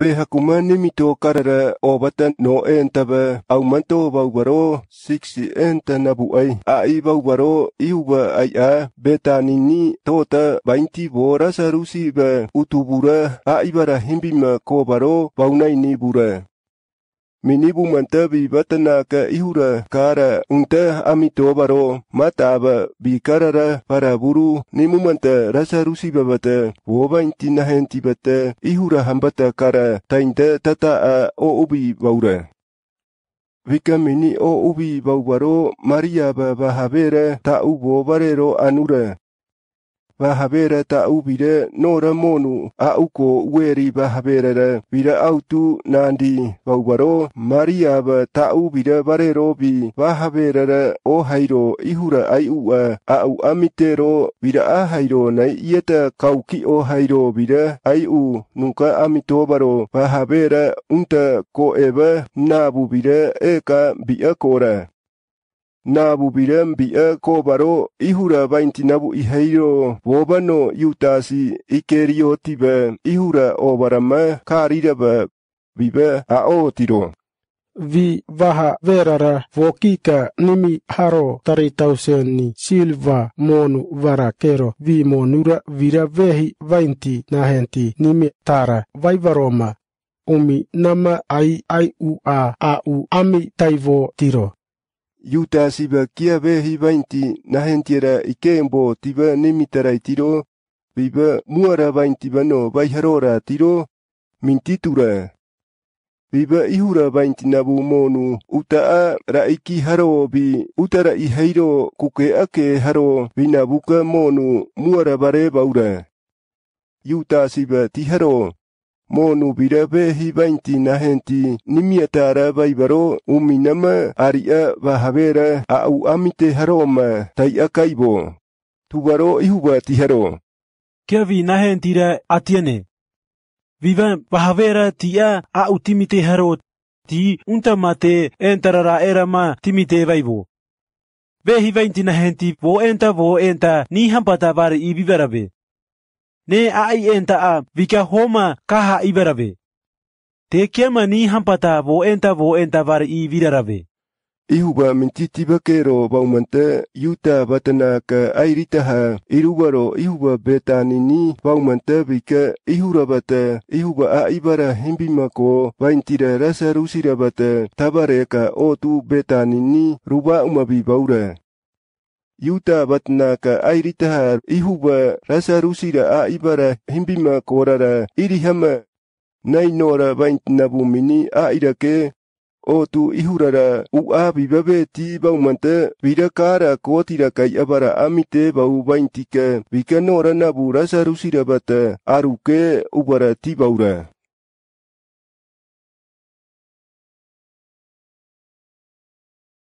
Pehacumánimi tocarara obata no entaba aumanto baubaro sixi enta nabuay ai baubaro iuba ai a beta nini tota bainti bora sarusi ba utubura ai bara baro kobaro baunaini bura Minibu mantabi ka ihura kara unta amito baro mataba bikarara manta rasa rusi babata inti nahenti bata ihura hambata kara tainta tata o ubi baura. mini o ubi baubaro Maria babahabera ta ubo barero anura vahaverata uvire nora monu a uko weri vahaverara vira autu nandi vauvaro mariava ta uvira varero vi vahaverara o hairo ihura ai u'a au amitero vira a hairo nai ieta kauki o hairo vira ai u nunca amitovaro vahavera unta ko eva nabuvira eka biakora nabubirambi ako baro ihura baintinabo iheiro bobano yutasi ikeriotiba ihura obarama kariraba biba tiro vi vaha verara vokika nimi haro taritauseni silva monu varakero vi monura vira vehi vainti nahenti nimi tara vaivaroma umi nama ai ai u a ami taivo tiro Yuta yutasiba kiave hivainti najentiera ikembo tiva nimitara itiro viva muara vano vaiharora tiro mintitura viva ihura nabu monu ra raiki haro vi utara ihairo kuke ake haro vinabuka monu muara vare vaura yutasiba haro. moonu birabe hibainti nahenti nimiatara baibaro uminama aria bahabera au amite haroma tai akaibo tubaro ihubati haro kevi nahentira atiene viva bahavera tia au timite haro ti untamate entarara erama timite baibo Ve hibainti nahenti vo enta vo enta ni hampata bar ibibarabe ne ai enta a vika homa kaha ibarabe. Te kia mani hampata vo enta vo enta var i virarabe. Ihu ba minti tiba kero baumante yuta batana ka airitaha irubaro ihu ba betani ni baumante vika ihu rabata ihu ba a ibara hembi mako vaintira rasa rusira bata tabare otu betani ni ruba umabi baura. yuta batna ka airitahar ihuba rasa rusira a ibara himbima korara irihama nai nora baint nabumini a irake o ihurara Ua a birakara kotira kai abara amite bau baintike bikanora nabu rasa rusira bata aruke ubara ti